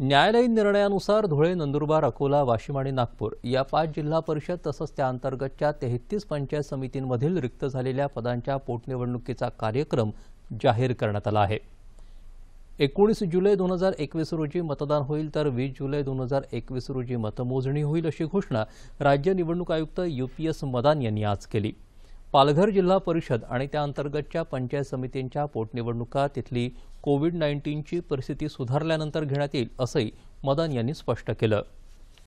न्यायालयीन निर्णयानुसार धुळे नंदुरबार अकोला वाशिम आणि नागपूर या पाच जिल्हा परिषद तसंच त्याअंतर्गतच्या तेहतीस पंचायत समितींमधील रिक्त झालेल्या पदांच्या पोटनिवडणुकीचा कार्यक्रम जाहीर करण्यात आला आहे एकोणीस जुलै दोन हजार एकवीस रोजी मतदान होईल तर वीस जुलै दोन हजार एकवीस रोजी मतमोजणी होईल अशी घोषणा राज्य निवडणूक आयुक्त यू पी एस मदान यांनी आज केली पालघर जिल्हा परिषद आणि त्याअंतर्गतच्या पंचायत समितींच्या पोटनिवडणुका तिथली कोविड नाईन्टीनची परिस्थिती सुधारल्यानंतर घेण्यात येईल असंही मदन यांनी स्पष्ट केलं